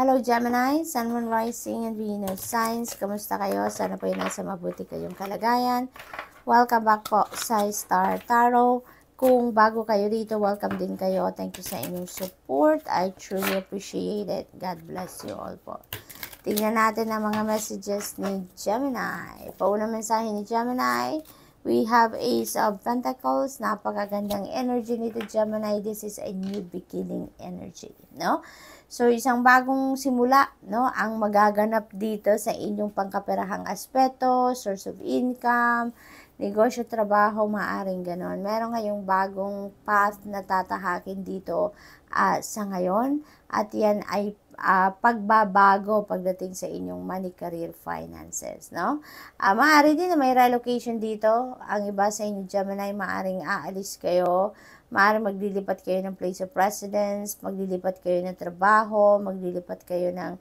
Hello Gemini, Sun, Moon, Rising, and Venus Signs. Kamusta kayo? Sana po yung nasa mabuti kayong kalagayan. Welcome back po sa Star Tarot. Kung bago kayo dito, welcome din kayo. Thank you sa inyong support. I truly appreciate it. God bless you all po. Tingnan natin ang mga messages ni Gemini. Pauna mensahe ni Gemini. We have Ace of Pentacles. Napakagandang energy nito Gemini. This is a new beginning energy. No? So, isang bagong simula, no, ang magaganap dito sa inyong pangkaperahang aspeto, source of income, negosyo, trabaho, maaring ganon. Meron ngayong bagong path na tatahakin dito uh, sa ngayon at yan ay uh, pagbabago pagdating sa inyong money career finances, no? Uh, maaari din na may relocation dito. Ang iba sa inyo Gemini, maaring aalis kayo Maaaring maglilipat kayo ng place of residence, maglilipat kayo ng trabaho, maglilipat kayo ng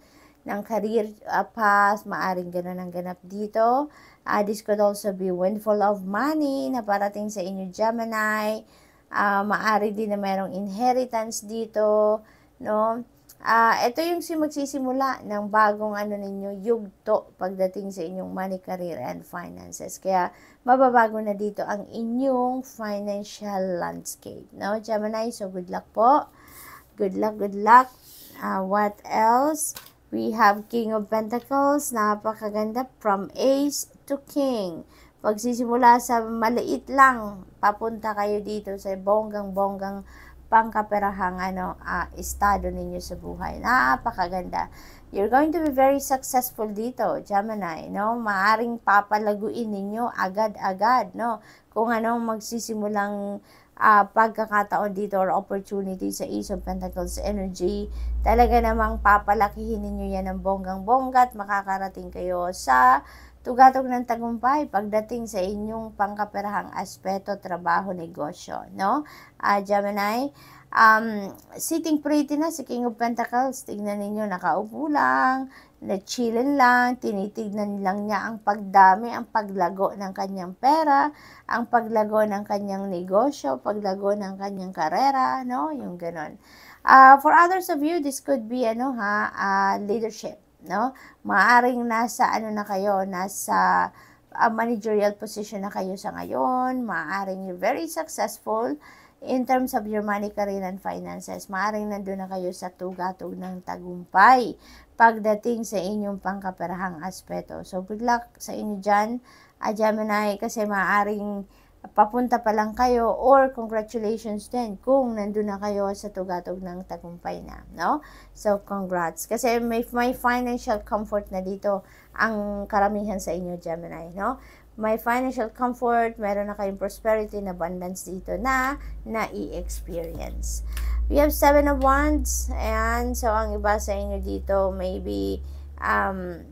ng career uh, path, maaring ganun ang ganap dito. Uh, this could also be windfall of money na parating sa inyo Gemini. Uh, maari din na merong inheritance dito, no? Uh, ito yung magsisimula ng bagong ano ninyo, yugto pagdating sa inyong money, career, and finances. Kaya mababago na dito ang inyong financial landscape. No, Gemini, so good luck po. Good luck, good luck. Uh, what else? We have King of Pentacles. Napakaganda from Ace to King. Pagsisimula sa maliit lang, papunta kayo dito sa bonggang-bonggang pangkaperahang ano, uh, estado ninyo sa buhay. Napakaganda. You're going to be very successful dito, Gemini, no? Maaring papalaguin ninyo agad-agad, no? Kung anong magsisimulang uh, pagkakataon dito or opportunity sa Ace of Pentacles energy, talaga namang papalakihin ninyo yan ng bonggang-bongga at makakarating kayo sa Tugatog ng tagumpay pagdating sa inyong pangkaperahang aspeto, trabaho, negosyo, no? Uh, Gemini, um, sitting pretty na si King of Pentacles, tignan ninyo, nakaupo lang, na-chillin lang, tinitignan lang niya ang pagdami, ang paglago ng kanyang pera, ang paglago ng kanyang negosyo, paglago ng kanyang karera, no? Yung ganon. Uh, for others of you, this could be, ano ha, uh, leadership no? Maaring nasa ano na kayo, nasa uh, managerial position na kayo sa ngayon, maaring you're very successful in terms of your money, career, and finances. Maaring nandun na kayo sa tugatog ng tagumpay pagdating sa inyong pangkaperahang aspeto. So, good luck sa inyo dyan, uh, Gemini, kasi maaring papunta pa lang kayo or congratulations din kung nandun na kayo sa tugatog ng tagumpay na, no? So, congrats. Kasi may, may financial comfort na dito ang karamihan sa inyo, Gemini, no? May financial comfort, meron na kayong prosperity na abundance dito na na-experience. We have seven of wands. Ayan. So, ang iba sa inyo dito, maybe, um,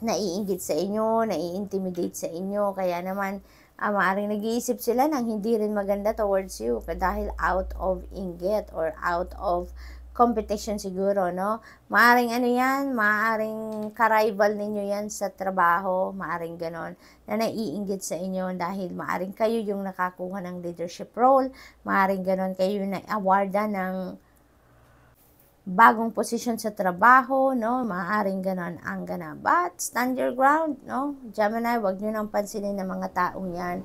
naiingit sa inyo, nai-intimidate sa inyo. Kaya naman, Ah, maaring nag-iisip sila ng hindi rin maganda towards you dahil out of inget or out of competition siguro, no? Maaring ano yan, maaring karibal ninyo yan sa trabaho, maaring ganon, na naiingit sa inyo dahil maaring kayo yung nakakuha ng leadership role, maaring ganon kayo na awarda ng bagong position sa trabaho, no? Maaring ganon ang gana. But, stand your ground, no? Gemini, wag niyo nang pansinin ng mga taong yan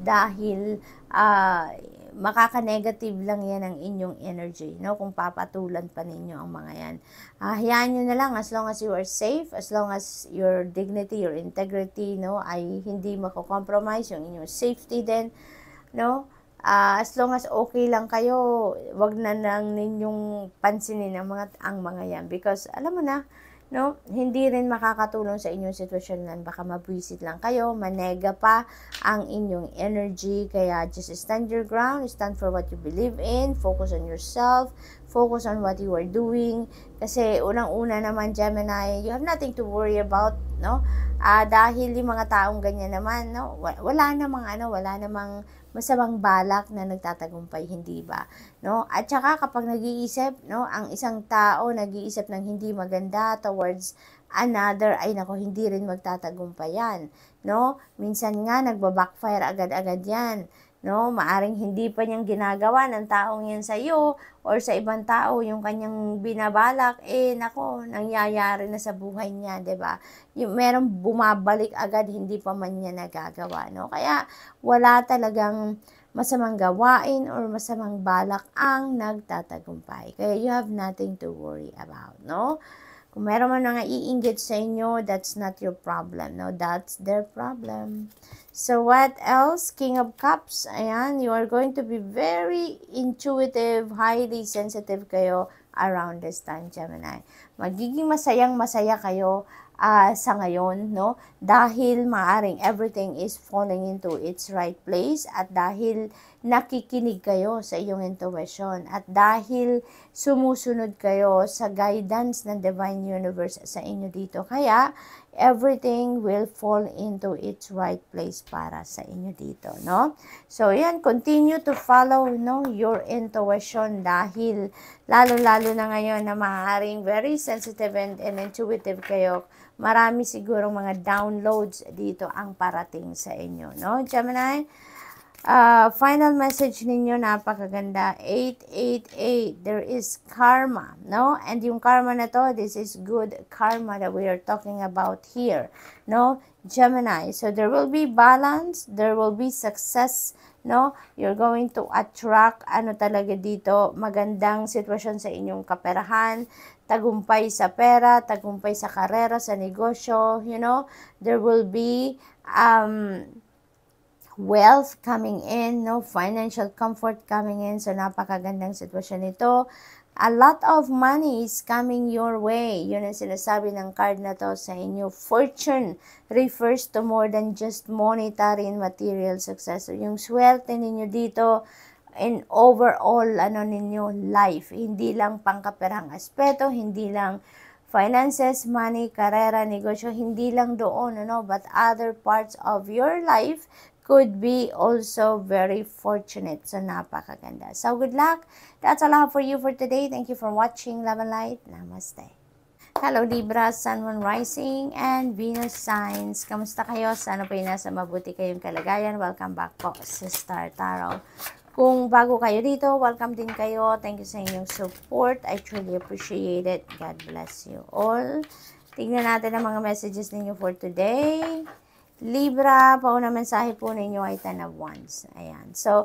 dahil uh, makaka-negative lang yan ang inyong energy, no? Kung papatulan pa ninyo ang mga yan. Uh, hayaan nyo na lang as long as you are safe, as long as your dignity, your integrity, no? Ay hindi mako-compromise yung inyong safety then, no? uh, as long as okay lang kayo, wag na lang ninyong pansinin ang mga, ang mga yan. Because, alam mo na, no, hindi rin makakatulong sa inyong sitwasyon lang. Baka mabwisit lang kayo, manega pa ang inyong energy. Kaya, just stand your ground, stand for what you believe in, focus on yourself, focus on what you are doing. Kasi, unang-una naman, Gemini, you have nothing to worry about no? Ah, dahil yung mga taong ganyan naman, no, wala namang ano, wala namang masamang balak na nagtatagumpay, hindi ba? No? At saka kapag nag-iisip, no, ang isang tao nag-iisip ng hindi maganda towards another ay nako hindi rin magtatagumpay yan, no? Minsan nga nagba-backfire agad-agad yan No, maaring hindi pa niyang ginagawa ng taong yan sa iyo or sa ibang tao yung kanyang binabalak, eh nako, nangyayari na sa buhay niya, 'di ba? Yung merong bumabalik agad hindi pa man niya nagagawa, no? Kaya wala talagang masamang gawain or masamang balak ang nagtatagumpay. Kaya you have nothing to worry about, no? Kung meron man mga iinggit sa inyo, that's not your problem. No, that's their problem. So, what else? King of Cups. Ayan, you are going to be very intuitive, highly sensitive kayo around this time, Gemini. Magiging masayang masaya kayo uh, sa ngayon, no? Dahil maaring everything is falling into its right place at dahil nakikinig kayo sa iyong intuition at dahil sumusunod kayo sa guidance ng divine universe sa inyo dito kaya everything will fall into its right place para sa inyo dito no so yan continue to follow no your intuition dahil lalo-lalo na ngayon na maaaring very sensitive and, and intuitive kayo marami sigurong mga downloads dito ang parating sa inyo no Gemini Uh, final message ninyo, napakaganda. 888, there is karma, no? And yung karma na to, this is good karma that we are talking about here, no? Gemini, so there will be balance, there will be success, no? You're going to attract, ano talaga dito, magandang sitwasyon sa inyong kaperahan, tagumpay sa pera, tagumpay sa karera, sa negosyo, you know? There will be, um, wealth coming in, no financial comfort coming in. So napakagandang sitwasyon nito. A lot of money is coming your way. Yun ang sinasabi ng card na to sa inyo. Fortune refers to more than just monetary and material success. So yung swerte ninyo dito, and overall ano ninyo life hindi lang pangkaperang aspeto hindi lang finances money karera negosyo hindi lang doon ano but other parts of your life could be also very fortunate. So, napakaganda. So, good luck. That's all I have for you for today. Thank you for watching. Love and light. Namaste. Hello Libra, Sun, Moon, Rising, and Venus Signs. Kamusta kayo? Sana ano po nasa mabuti kayong kalagayan. Welcome back po sa Star Tarot. Kung bago kayo dito, welcome din kayo. Thank you sa inyong support. I truly appreciate it. God bless you all. Tingnan natin ang mga messages ninyo for today. Libra, pauna mensahe po ninyo ay Ten of Wands. Ayan. So,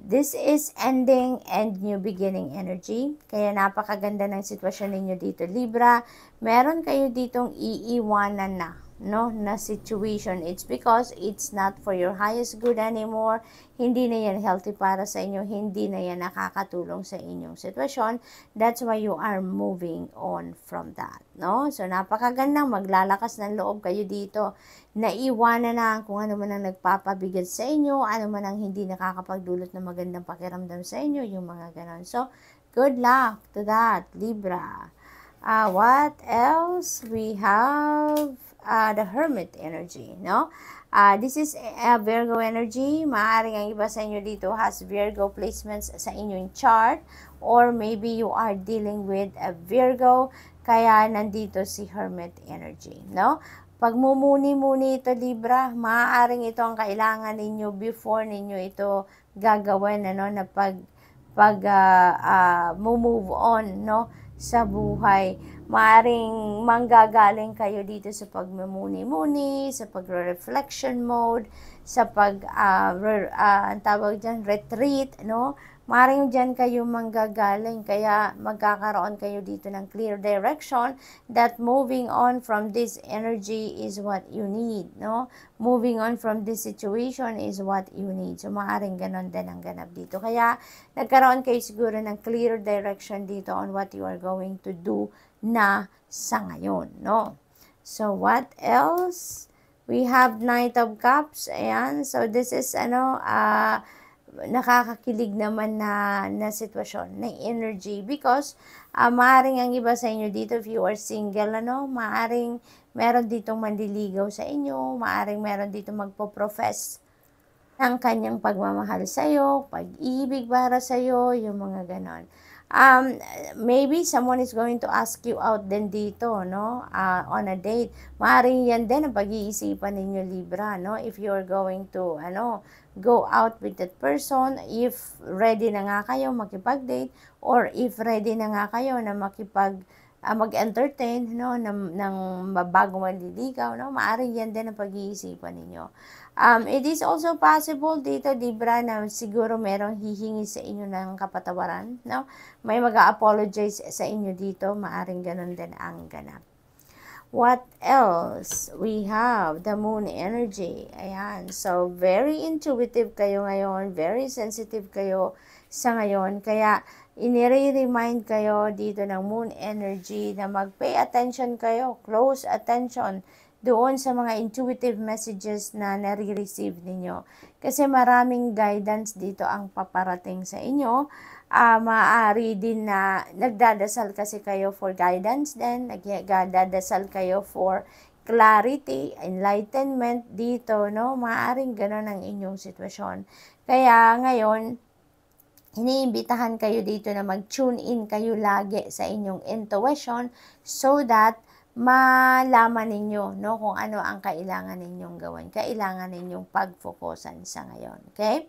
this is ending and new beginning energy. Kaya napakaganda ng sitwasyon ninyo dito, Libra. Meron kayo ditong iiwanan e e na no, na situation. It's because it's not for your highest good anymore. Hindi na yan healthy para sa inyo. Hindi na yan nakakatulong sa inyong sitwasyon. That's why you are moving on from that. No? So, napakagandang maglalakas ng loob kayo dito. Naiwanan na kung ano man ang nagpapabigat sa inyo, ano man ang hindi nakakapagdulot ng magandang pakiramdam sa inyo, yung mga ganon. So, good luck to that, Libra. Uh, what else we have? uh, the hermit energy, no? Uh, this is a Virgo energy. Maaaring ang iba sa inyo dito has Virgo placements sa inyong chart or maybe you are dealing with a Virgo kaya nandito si hermit energy, no? Pag mumuni-muni ito Libra, maaaring ito ang kailangan ninyo before ninyo ito gagawin ano na pag pag uh, ah, uh, move on, no? sa buhay. Maring manggagaling kayo dito sa pagmamuni-muni, sa pagre-reflection mode, sa pag, uh, re, uh, ang tawag dyan, retreat, no? Maring dyan kayo manggagaling kaya magkakaroon kayo dito ng clear direction that moving on from this energy is what you need, no? Moving on from this situation is what you need. So maaring ganon din ang ganap dito. Kaya nagkaroon kayo siguro ng clear direction dito on what you are going to do na sa ngayon, no? So what else? We have Knight of Cups. Ayan. So this is ano, ah, uh, nakakakilig naman na, na sitwasyon, na energy. Because, uh, maaring ang iba sa inyo dito, if you are single, ano, maaring meron ditong mandiligaw sa inyo, maaring meron dito magpo-profess ng kanyang pagmamahal sa iyo, pag-ibig para sa iyo, yung mga ganon. Um, maybe someone is going to ask you out din dito, no? Uh, on a date. Maaring yan din ang pag-iisipan ninyo Libra, no? If you're going to, ano, go out with that person if ready na nga kayo makipag-date or if ready na nga kayo na makipag uh, mag-entertain no ng, ng bagong manliligaw no maaring yan din ang pag-iisipan ninyo um, it is also possible dito Libra na siguro merong hihingi sa inyo ng kapatawaran no may mag-apologize sa inyo dito maaring ganun din ang ganap What else? We have the moon energy. Ayan. So, very intuitive kayo ngayon. Very sensitive kayo sa ngayon. Kaya, inire-remind kayo dito ng moon energy na mag-pay attention kayo. Close attention doon sa mga intuitive messages na nare-receive ninyo. Kasi maraming guidance dito ang paparating sa inyo uh, maaari din na nagdadasal kasi kayo for guidance then nagdadasal kayo for clarity, enlightenment dito, no? Maaring ganun ang inyong sitwasyon. Kaya ngayon, iniimbitahan kayo dito na mag-tune in kayo lagi sa inyong intuition so that malaman ninyo no, kung ano ang kailangan ninyong gawin. Kailangan ninyong pagfokusan sa ngayon. Okay?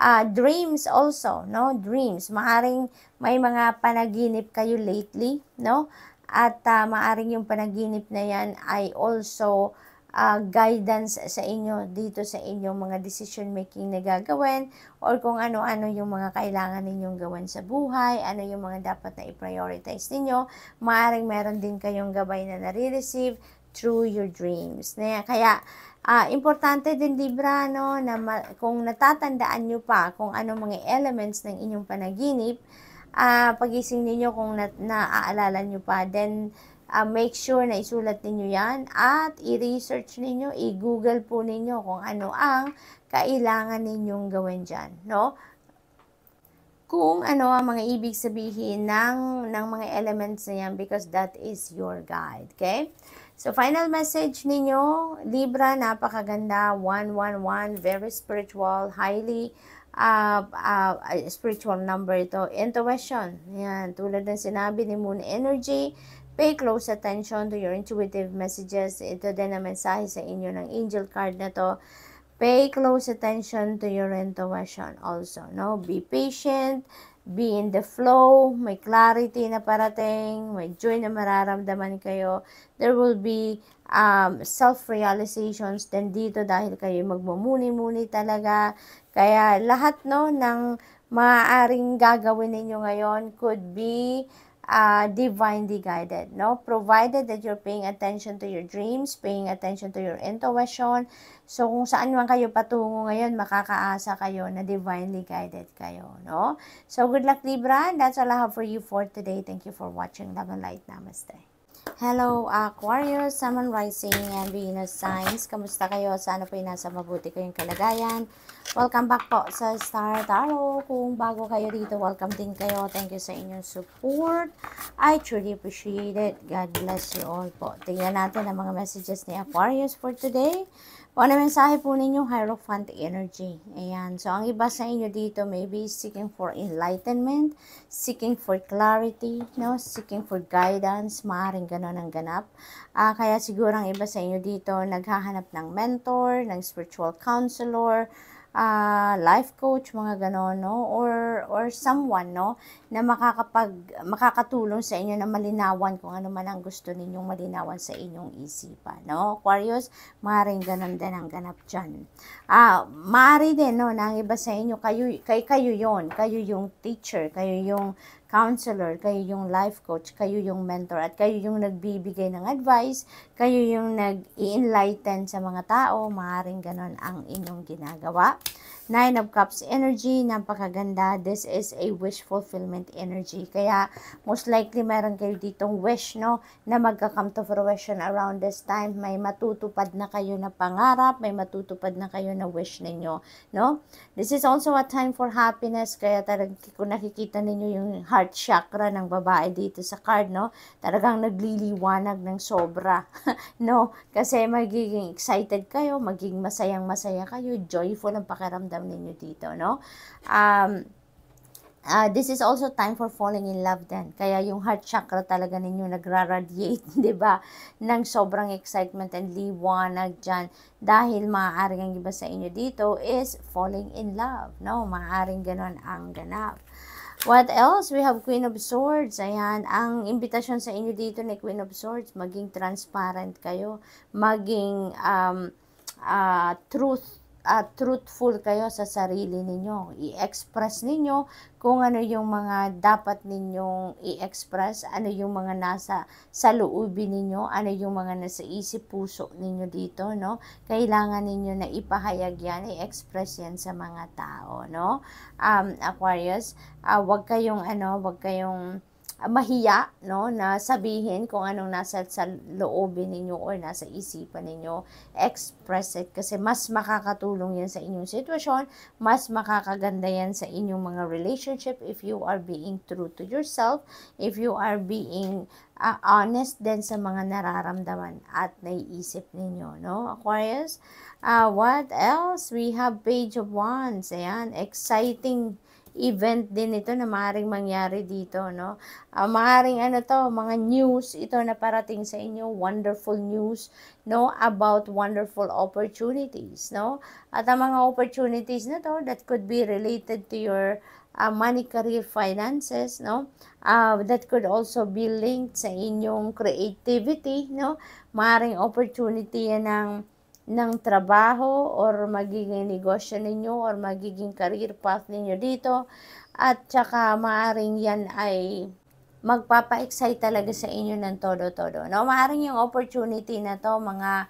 uh, dreams also, no? Dreams. Maaring may mga panaginip kayo lately, no? At uh, maaring yung panaginip na yan ay also uh, guidance sa inyo dito sa inyong mga decision making na gagawin or kung ano-ano yung mga kailangan ninyong gawin sa buhay, ano yung mga dapat na i-prioritize ninyo. Maaring meron din kayong gabay na nare-receive through your dreams. Kaya, kaya uh, importante din Libra no na ma- kung natatandaan niyo pa kung ano mga elements ng inyong panaginip, uh, pagising niyo kung na- naaalala niyo pa, then uh, make sure na isulat niyo 'yan at i-research niyo, i-google po niyo kung ano ang kailangan ninyong gawin diyan, no? kung ano ang mga ibig sabihin ng, ng mga elements na yan because that is your guide. Okay? So, final message ninyo, Libra, napakaganda, 111, very spiritual, highly uh, uh, uh, spiritual number ito. Intuition, yan, tulad ng sinabi ni Moon Energy, pay close attention to your intuitive messages. Ito din ang mensahe sa inyo ng angel card na to. Pay close attention to your intuition also, no? Be patient, be in the flow, may clarity na parating, may joy na mararamdaman kayo. There will be um, self-realizations din dito dahil kayo magmumuni-muni talaga. Kaya lahat no ng maaaring gagawin ninyo ngayon could be uh, divinely guided, no? Provided that you're paying attention to your dreams, paying attention to your intuition. So, kung saan man kayo patungo ngayon, makakaasa kayo na divinely guided kayo, no? So, good luck Libra. That's all I have for you for today. Thank you for watching. Love and light. Namaste. Hello Aquarius, Sun Rising and Venus Signs. Kamusta kayo? Sana ano po ay nasa mabuti kayong kalagayan. Welcome back po sa Star Tarot. Kung bago kayo dito, welcome din kayo. Thank you sa inyong support. I truly appreciate it. God bless you all po. Tingnan natin ang mga messages ni Aquarius for today. Una ano mensahe po ninyo, Hierophant Energy. Ayan. So, ang iba sa inyo dito, maybe seeking for enlightenment, seeking for clarity, no? seeking for guidance, maaaring ganun ang ganap. Uh, kaya siguro ang iba sa inyo dito, naghahanap ng mentor, ng spiritual counselor, uh, life coach, mga ganon, no? Or, or someone, no? Na makakapag, makakatulong sa inyo na malinawan kung ano man ang gusto ninyong malinawan sa inyong isipan, no? Aquarius, maaaring ganon din ang ganap dyan. Ah, uh, maaari din, no? Na ang iba sa inyo, kayo, kay, kayo yon Kayo yung teacher, kayo yung counselor, kayo yung life coach, kayo yung mentor, at kayo yung nagbibigay ng advice, kayo yung nag enlighten sa mga tao, maaaring ganon ang inyong ginagawa. Nine of Cups energy, napakaganda. This is a wish fulfillment energy. Kaya, most likely, meron kayo ditong wish, no, na magka-come to fruition around this time. May matutupad na kayo na pangarap, may matutupad na kayo na wish ninyo, no? This is also a time for happiness. Kaya, talagang kung nakikita ninyo yung heart chakra ng babae dito sa card, no, talagang nagliliwanag ng sobra, no? Kasi magiging excited kayo, magiging masayang-masaya kayo, joyful ang pakiramdam alam ninyo dito, no? Um, uh, this is also time for falling in love then. Kaya yung heart chakra talaga ninyo nagra-radiate, di ba? Ng sobrang excitement and liwanag dyan. Dahil maaaring ang iba sa inyo dito is falling in love, no? Maaaring ganun ang ganap. What else? We have Queen of Swords. Ayan, ang imbitasyon sa inyo dito ni Queen of Swords, maging transparent kayo, maging um, uh, truth uh, truthful kayo sa sarili ninyo. I-express ninyo kung ano yung mga dapat ninyong i-express, ano yung mga nasa sa loobin ninyo, ano yung mga nasa isip puso ninyo dito, no? Kailangan ninyo na ipahayag yan, i-express yan sa mga tao, no? Um, Aquarius, uh, ah, wag kayong ano, wag kayong mahiya no na sabihin kung anong nasa sa loobin ninyo or nasa isipan ninyo express it kasi mas makakatulong yan sa inyong sitwasyon mas makakaganda yan sa inyong mga relationship if you are being true to yourself if you are being uh, honest din sa mga nararamdaman at naiisip ninyo no Aquarius uh, what else we have page of wands ayan exciting event din ito na maaaring mangyari dito, no? Uh, maaaring ano to, mga news ito na parating sa inyo, wonderful news, no? About wonderful opportunities, no? At ang mga opportunities na to that could be related to your uh, money, career, finances, no? Uh, that could also be linked sa inyong creativity, no? Maring opportunity yan ng ng trabaho or magiging negosyo ninyo or magiging career path ninyo dito. At saka maaring yan ay magpapa-excite talaga sa inyo ng todo-todo. No? Maaring yung opportunity na to, mga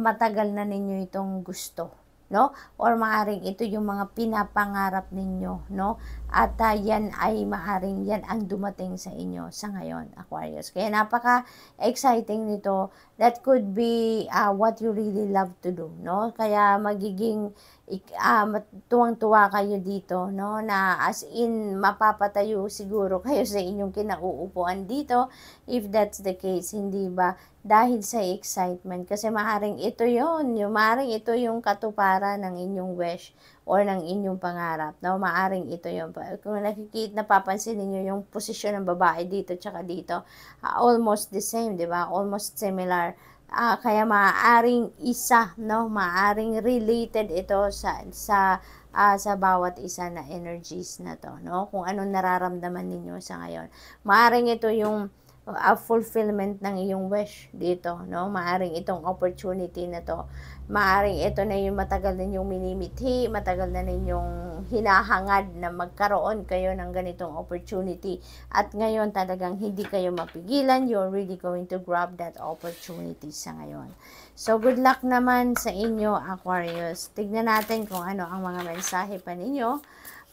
matagal na ninyo itong gusto no? Or maaring ito yung mga pinapangarap ninyo, no? At uh, yan ay maaring yan ang dumating sa inyo sa ngayon, Aquarius. Kaya napaka-exciting nito. That could be uh, what you really love to do, no? Kaya magiging uh, tuwang-tuwa kayo dito, no? Na as in, mapapatayo siguro kayo sa inyong kinauupuan dito if that's the case, hindi ba? Dahil sa excitement. Kasi maaring ito yon yung maaaring ito yung katuparan ng inyong wish or ng inyong pangarap, no? Maaring ito yon Kung nakikita, napapansin niyo yung posisyon ng babae dito tsaka dito, uh, almost the same, di ba? Almost similar uh, kaya maaring isa no maaring related ito sa sa uh, sa bawat isa na energies na to no kung anong nararamdaman ninyo sa ngayon maaring ito yung a fulfillment ng iyong wish dito, no? Maaring itong opportunity na to. Maaring ito na yung matagal na ninyong minimithi, matagal na ninyong hinahangad na magkaroon kayo ng ganitong opportunity. At ngayon talagang hindi kayo mapigilan, you're really going to grab that opportunity sa ngayon. So, good luck naman sa inyo, Aquarius. Tignan natin kung ano ang mga mensahe pa ninyo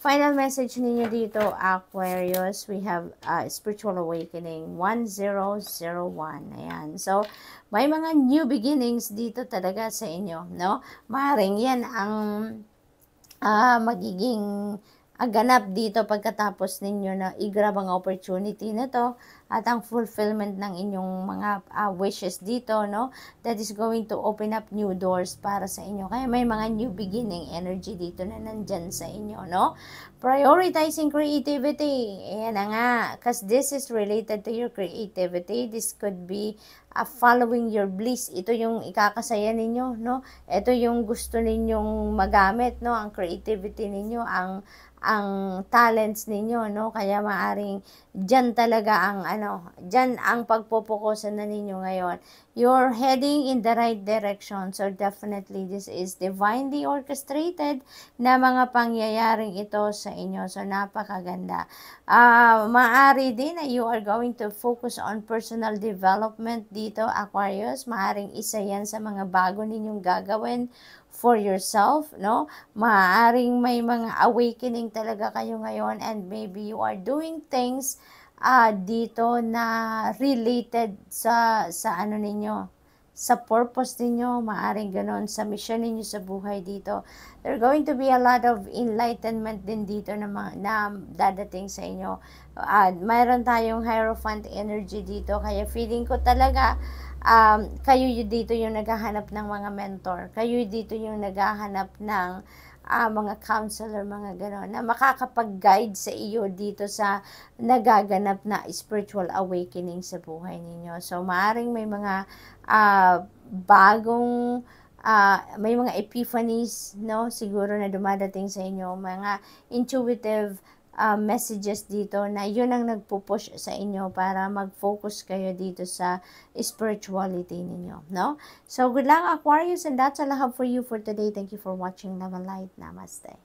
Final message ninyo dito, Aquarius, we have uh, Spiritual Awakening 1001. Ayan. So, may mga new beginnings dito talaga sa inyo, no? Maring yan ang uh, magiging aganap ah, dito pagkatapos ninyo na i-grab ang opportunity na to at ang fulfillment ng inyong mga uh, wishes dito, no? That is going to open up new doors para sa inyo. Kaya may mga new beginning energy dito na nandyan sa inyo, no? Prioritizing creativity. Ayan na nga. Because this is related to your creativity. This could be uh, following your bliss. Ito yung ikakasaya ninyo, no? Ito yung gusto ninyong magamit, no? Ang creativity ninyo, ang ang talents ninyo, no? Kaya maaring dyan talaga ang, ano, dyan ang pagpopokusan na ninyo ngayon. You're heading in the right direction. So, definitely, this is divinely orchestrated na mga pangyayaring ito sa inyo. So, napakaganda. Uh, ah, maari din na you are going to focus on personal development dito, Aquarius. Maaring isa yan sa mga bago ninyong gagawin for yourself, no? Maaring may mga awakening talaga kayo ngayon and maybe you are doing things uh, dito na related sa sa ano ninyo, sa purpose ninyo, maaring ganon, sa mission ninyo sa buhay dito. There going to be a lot of enlightenment din dito na, mga, na dadating sa inyo. Uh, mayroon tayong Hierophant energy dito, kaya feeling ko talaga um, kayo dito yung naghahanap ng mga mentor, kayo dito yung naghahanap ng uh, mga counselor, mga gano'n, na makakapag-guide sa iyo dito sa nagaganap na spiritual awakening sa buhay ninyo. So, maaring may mga uh, bagong uh, may mga epiphanies, no? Siguro na dumadating sa inyo, mga intuitive uh, messages dito na yun ang nagpo-push sa inyo para mag-focus kayo dito sa spirituality ninyo, no? So, good luck Aquarius and that's all I have for you for today. Thank you for watching. Love and light. Namaste.